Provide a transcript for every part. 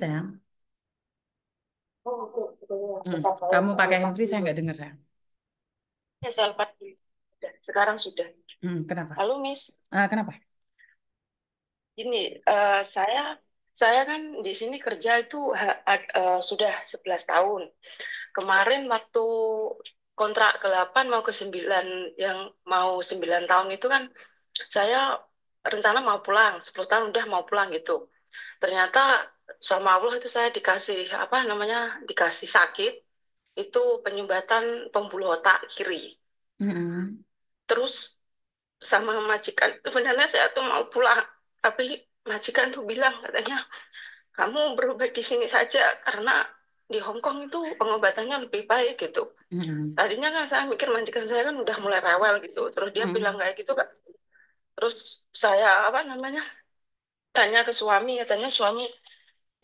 Hmm, saya. Hmm. Kamu pakai Henry, saya nggak dengar saya. Ya, saya Sekarang sudah. Hmm, kenapa? Halo, Miss. Uh, kenapa? Ini, uh, eh, saya saya kan di sini kerja itu uh, sudah 11 tahun. Kemarin waktu kontrak ke-8 mau ke-9 yang mau 9 tahun itu kan saya rencana mau pulang, 10 tahun udah mau pulang gitu. Ternyata sama Allah itu saya dikasih apa namanya dikasih sakit itu penyumbatan pembuluh otak kiri. Mm-hmm. Terus sama majikan sebenarnya saya tuh mau pulang tapi majikan tuh bilang katanya kamu berubah di sini saja karena di Hong Kong itu pengobatannya lebih baik gitu. Mm-hmm. Tadinya kan saya mikir majikan saya kan udah mulai rewel gitu, terus dia mm-hmm. bilang kayak gitu kan. Terus saya apa namanya tanya ke suami, katanya suami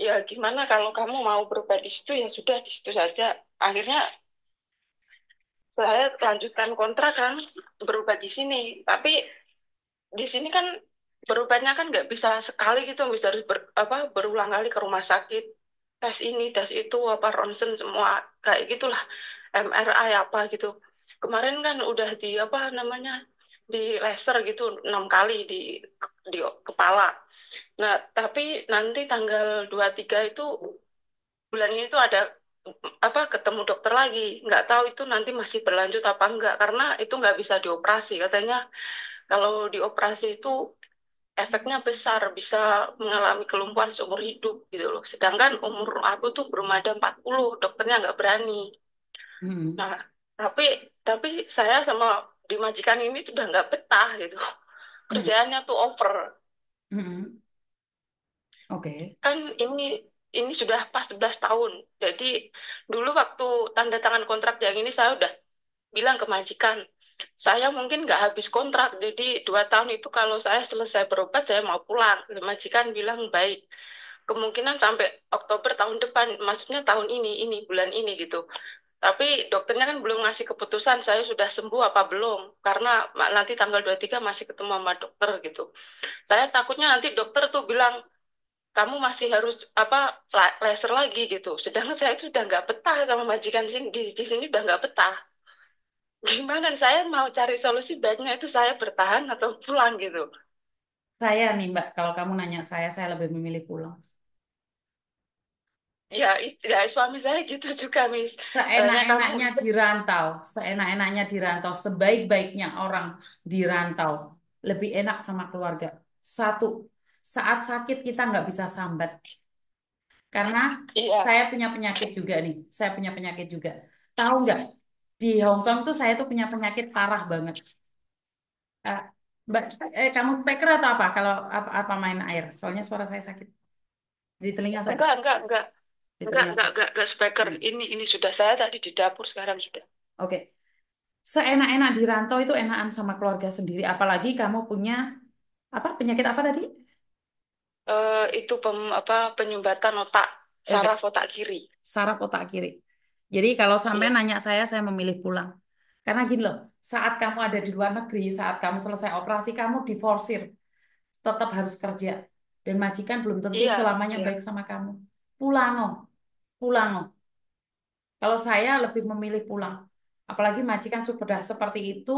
ya gimana kalau kamu mau berubah di situ ya sudah di situ saja akhirnya saya lanjutkan kontrak kan berubah di sini tapi di sini kan berubahnya kan nggak bisa sekali gitu bisa harus ber, apa berulang kali ke rumah sakit tes ini tes itu apa ronsen semua kayak gitulah MRI apa gitu kemarin kan udah di apa namanya di laser gitu enam kali di di kepala. Nah, tapi nanti tanggal 23 itu bulan ini itu ada apa ketemu dokter lagi. Nggak tahu itu nanti masih berlanjut apa enggak karena itu nggak bisa dioperasi. Katanya kalau dioperasi itu efeknya besar bisa mengalami kelumpuhan seumur hidup gitu loh. Sedangkan umur aku tuh belum ada 40, dokternya nggak berani. Hmm. Nah, tapi tapi saya sama di majikan ini sudah nggak betah gitu hmm. kerjaannya tuh over mm -hmm. oke kan ini ini sudah pas 11 tahun jadi dulu waktu tanda tangan kontrak yang ini saya udah bilang ke majikan saya mungkin nggak habis kontrak jadi dua tahun itu kalau saya selesai berobat saya mau pulang majikan bilang baik kemungkinan sampai Oktober tahun depan maksudnya tahun ini ini bulan ini gitu tapi dokternya kan belum ngasih keputusan saya sudah sembuh apa belum. Karena nanti tanggal 23 masih ketemu sama dokter gitu. Saya takutnya nanti dokter tuh bilang, kamu masih harus apa laser lagi gitu. Sedangkan saya sudah nggak betah sama majikan sini di, di sini udah nggak betah. Gimana saya mau cari solusi baiknya itu saya bertahan atau pulang gitu. Saya nih Mbak, kalau kamu nanya saya, saya lebih memilih pulang. Ya, ya suami saya gitu juga, Miss. Seenak-enaknya di rantau, seenak-enaknya di rantau, sebaik-baiknya orang di rantau. Lebih enak sama keluarga. Satu, saat sakit kita nggak bisa sambat. Karena iya. saya punya penyakit juga nih, saya punya penyakit juga. Tahu nggak, di Hong Kong tuh saya tuh punya penyakit parah banget. Uh, Mbak, eh, kamu speaker atau apa? Kalau apa, apa main air? Soalnya suara saya sakit. Di telinga saya. Enggak, enggak, enggak. Enggak, enggak, enggak, enggak speaker. Hmm. Ini ini sudah saya tadi di dapur sekarang sudah. Oke. Okay. Seenak-enak di rantau itu enakan sama keluarga sendiri, apalagi kamu punya apa penyakit apa tadi? Uh, itu pem, apa penyumbatan otak saraf otak kiri. Saraf otak kiri. Jadi kalau iya. sampai nanya saya, saya memilih pulang. Karena gini loh, saat kamu ada di luar negeri, saat kamu selesai operasi, kamu diforsir, tetap harus kerja. Dan majikan belum tentu Iya, selamanya iya. baik sama kamu pulang, pulango. Kalau saya lebih memilih pulang. Apalagi majikan sudah seperti itu,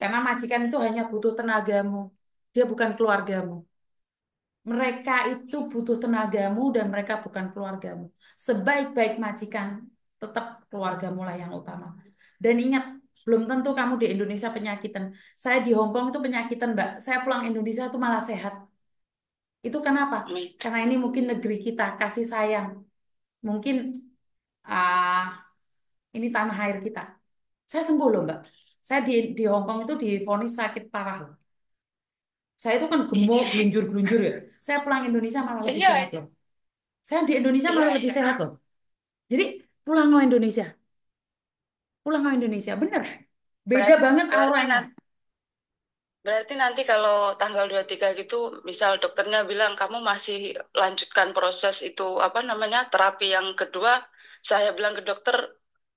karena majikan itu hanya butuh tenagamu. Dia bukan keluargamu. Mereka itu butuh tenagamu dan mereka bukan keluargamu. Sebaik-baik majikan, tetap keluargamu lah yang utama. Dan ingat, belum tentu kamu di Indonesia penyakitan. Saya di Hongkong itu penyakitan, Mbak. Saya pulang Indonesia itu malah sehat itu kenapa? Amin. Karena ini mungkin negeri kita, kasih sayang. Mungkin uh, ini tanah air kita. Saya sembuh loh Mbak. Saya di, di Hong Kong itu divonis sakit parah loh. Saya itu kan gemuk, iya. gelunjur-gelunjur ya. Saya pulang Indonesia malah lebih iya, iya. sehat loh. Saya di Indonesia malah lebih sehat loh. Jadi pulang ke Indonesia. Pulang ke Indonesia, bener. Beda banget auranya. Berarti nanti kalau tanggal 23 gitu, misal dokternya bilang kamu masih lanjutkan proses itu apa namanya terapi yang kedua, saya bilang ke dokter,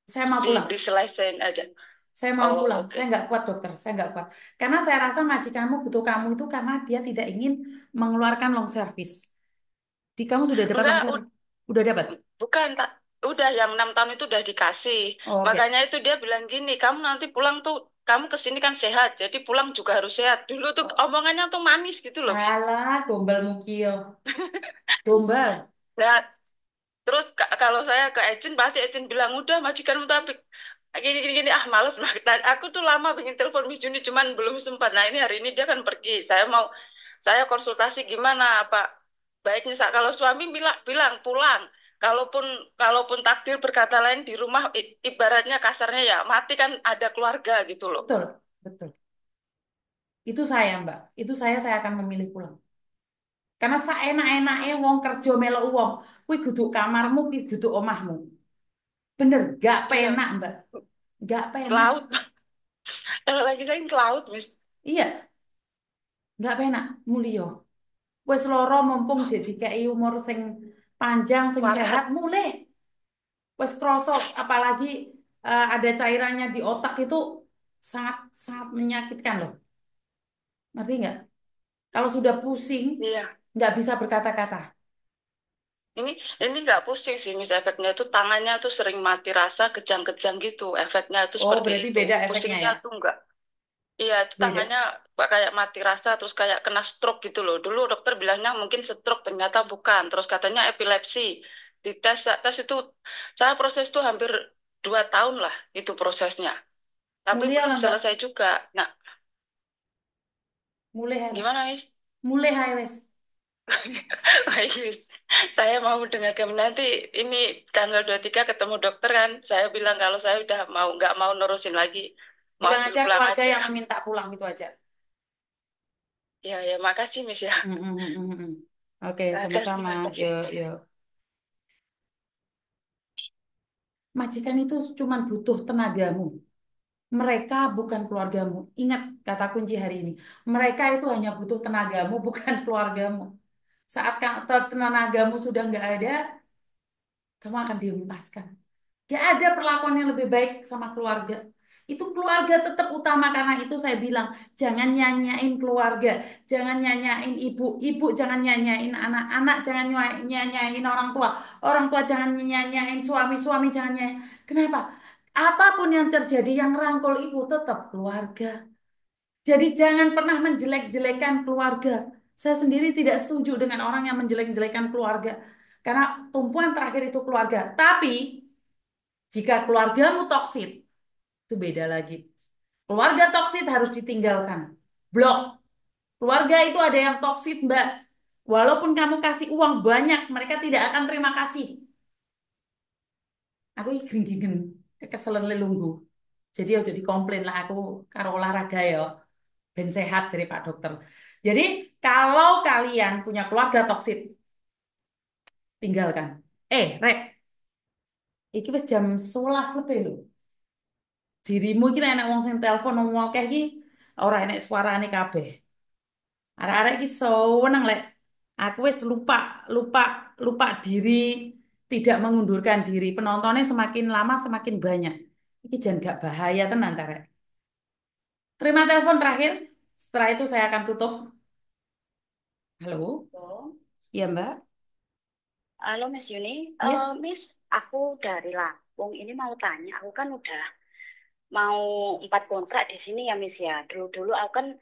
saya mau pulang. Diselesain aja. Saya mau oh, pulang. Okay. Saya nggak kuat dokter. Saya nggak kuat. Karena saya rasa majikanmu butuh kamu itu karena dia tidak ingin mengeluarkan long service. Di kamu sudah dapat Enggak, long service? Udah dapat? Bukan tak. Udah yang enam tahun itu udah dikasih. Oh, okay. Makanya itu dia bilang gini, kamu nanti pulang tuh kamu kesini kan sehat, jadi pulang juga harus sehat. Dulu tuh oh. omongannya tuh manis gitu loh. Alah, gombal mukio. Gombal. Nah, terus kalau saya ke Ecin, pasti Ecin bilang, udah majikan mutabik. Gini, gini, gini, ah males banget. Aku tuh lama pengen telepon Miss Juni, cuman belum sempat. Nah ini hari ini dia kan pergi. Saya mau, saya konsultasi gimana, apa baiknya kalau suami bilang, bilang pulang kalaupun kalaupun takdir berkata lain di rumah ibaratnya kasarnya ya mati kan ada keluarga gitu loh. Betul, betul. Itu saya Mbak, itu saya saya akan memilih pulang. Karena seenak-enaknya wong kerja melo uang. kuwi guduk kamarmu, kuwi guduk omahmu. Bener, gak penak Mbak. Gak penak. Laut. Kalau Lagi saya ke laut, Mis. Iya. Gak penak, mulio. Wes loro mumpung jadi kayak umur sing panjang sing Warna. mulai wes krosok apalagi uh, ada cairannya di otak itu sangat sangat menyakitkan loh ngerti nggak kalau sudah pusing Iya. nggak bisa berkata-kata Ini ini nggak pusing sih, misalnya Efeknya itu tangannya tuh sering mati rasa, kejang-kejang gitu. Efeknya itu oh seperti berarti itu. beda efeknya Pusingnya ya tuh nggak. Iya, itu tangannya kayak mati rasa terus kayak kena stroke gitu loh. Dulu dokter bilangnya mungkin stroke ternyata bukan. Terus katanya epilepsi. Di tes tes itu saya proses tuh hampir dua tahun lah itu prosesnya. Tapi mulai belum selesai juga. Nah, mulai gimana Miss? Mulai hai Miss. Baik, Miss. Saya mau mendengarkan nanti ini tanggal 23 ketemu dokter kan. Saya bilang kalau saya udah mau nggak mau nerusin lagi. Mau bilang aja keluarga aja. yang minta pulang itu aja. Ya, ya, makasih Miss ya. Oke, okay, sama-sama. yo yo Majikan itu cuma butuh tenagamu. Mereka bukan keluargamu. Ingat kata kunci hari ini. Mereka itu hanya butuh tenagamu, bukan keluargamu. Saat tenagamu sudah nggak ada, kamu akan dilepaskan. Gak ada perlakuan yang lebih baik sama keluarga. Itu keluarga tetap utama karena itu saya bilang jangan nyanyain keluarga, jangan nyanyain ibu, ibu jangan nyanyain anak-anak, jangan nyanyain orang tua, orang tua jangan nyanyain suami, suami jangan nyanyain. Kenapa? Apapun yang terjadi yang rangkul ibu tetap keluarga. Jadi jangan pernah menjelek-jelekan keluarga. Saya sendiri tidak setuju dengan orang yang menjelek-jelekan keluarga. Karena tumpuan terakhir itu keluarga. Tapi jika keluargamu toksit, itu beda lagi. Keluarga toksit harus ditinggalkan. Blok. Keluarga itu ada yang toksit, Mbak. Walaupun kamu kasih uang banyak, mereka tidak akan terima kasih. Aku geng-geng kekeselan lelunggu. Jadi jadi komplain lah aku karo olahraga ya. Ben sehat jadi Pak Dokter. Jadi kalau kalian punya keluarga toksit, tinggalkan. Eh, Rek, ini jam 11 lebih loh dirimu iki enak enek wong sing telepon ngomong akeh iki ora enek suarane kabeh. Arek-arek iki seneng lek aku wis lupa lupa lupa diri tidak mengundurkan diri penontonnya semakin lama semakin banyak ini jangan gak bahaya tenan tarek terima telepon terakhir setelah itu saya akan tutup halo iya mbak halo Miss Yuni. Iya. Eh, Miss, aku dari Lampung. Ini mau tanya, aku kan udah mau empat kontrak di sini ya Miss ya. Dulu-dulu aku kan